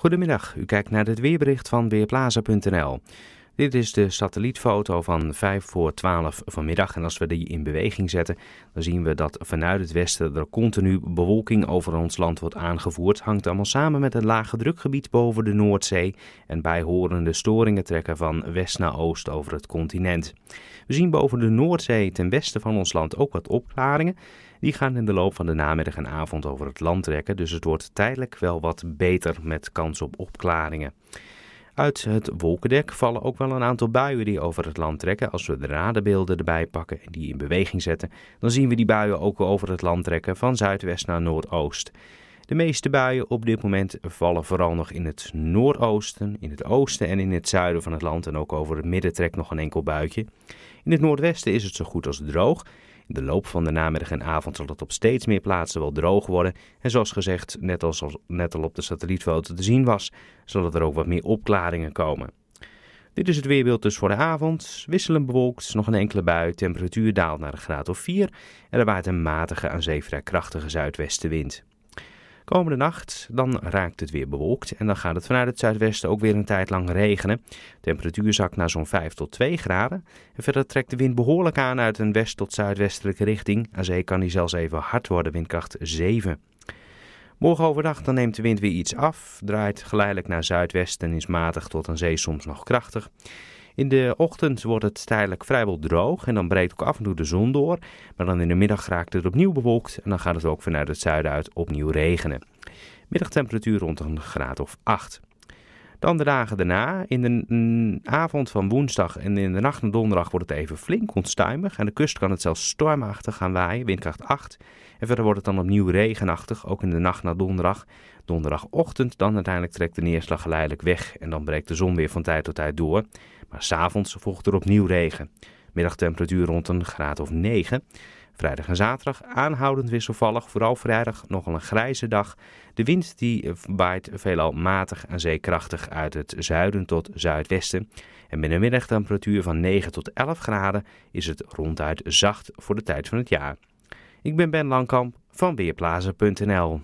Goedemiddag, u kijkt naar het weerbericht van Weerplaza.nl. Dit is de satellietfoto van 5 voor 12 vanmiddag. En als we die in beweging zetten, dan zien we dat vanuit het westen er continu bewolking over ons land wordt aangevoerd. Hangt allemaal samen met het lage drukgebied boven de Noordzee en bijhorende storingen trekken van west naar oost over het continent. We zien boven de Noordzee ten westen van ons land ook wat opklaringen. Die gaan in de loop van de namiddag en avond over het land trekken, dus het wordt tijdelijk wel wat beter met kans op opklaringen. Uit het wolkendek vallen ook wel een aantal buien die over het land trekken. Als we de radenbeelden erbij pakken en die in beweging zetten, dan zien we die buien ook over het land trekken van zuidwest naar noordoost. De meeste buien op dit moment vallen vooral nog in het noordoosten, in het oosten en in het zuiden van het land. En ook over het midden trekt nog een enkel buitje. In het noordwesten is het zo goed als droog. De loop van de namiddag en avond zal het op steeds meer plaatsen wel droog worden. En zoals gezegd, net, als, net al op de satellietfoto te zien was, zullen er ook wat meer opklaringen komen. Dit is het weerbeeld dus voor de avond. Wisselend bewolkt, nog een enkele bui. Temperatuur daalt naar een graad of 4 en er waait een matige aan zeevrij krachtige zuidwestenwind. Komende nacht dan raakt het weer bewolkt en dan gaat het vanuit het zuidwesten ook weer een tijd lang regenen. De temperatuur zakt naar zo'n 5 tot 2 graden. verder trekt de wind behoorlijk aan uit een west tot zuidwestelijke richting. Aan zee kan die zelfs even hard worden, windkracht 7. Morgen overdag dan neemt de wind weer iets af, draait geleidelijk naar zuidwesten en is matig tot aan zee soms nog krachtig. In de ochtend wordt het tijdelijk vrijwel droog en dan breekt ook af en toe de zon door. Maar dan in de middag raakt het opnieuw bewolkt en dan gaat het ook vanuit het zuiden uit opnieuw regenen. Middagtemperatuur rond een graad of 8. Dan de dagen daarna. In de avond van woensdag en in de nacht naar donderdag wordt het even flink onstuimig. Aan de kust kan het zelfs stormachtig gaan waaien, windkracht 8. En verder wordt het dan opnieuw regenachtig, ook in de nacht naar donderdag. Donderdagochtend dan uiteindelijk trekt de neerslag geleidelijk weg en dan breekt de zon weer van tijd tot tijd door. Maar s'avonds volgt er opnieuw regen. Middagtemperatuur rond een graad of 9. Vrijdag en zaterdag aanhoudend wisselvallig, vooral vrijdag nogal een grijze dag. De wind die eh, waait veelal matig en zeekrachtig uit het zuiden tot zuidwesten. En met een middagtemperatuur van 9 tot 11 graden is het ronduit zacht voor de tijd van het jaar. Ik ben Ben Langkamp van Weerplazen.nl.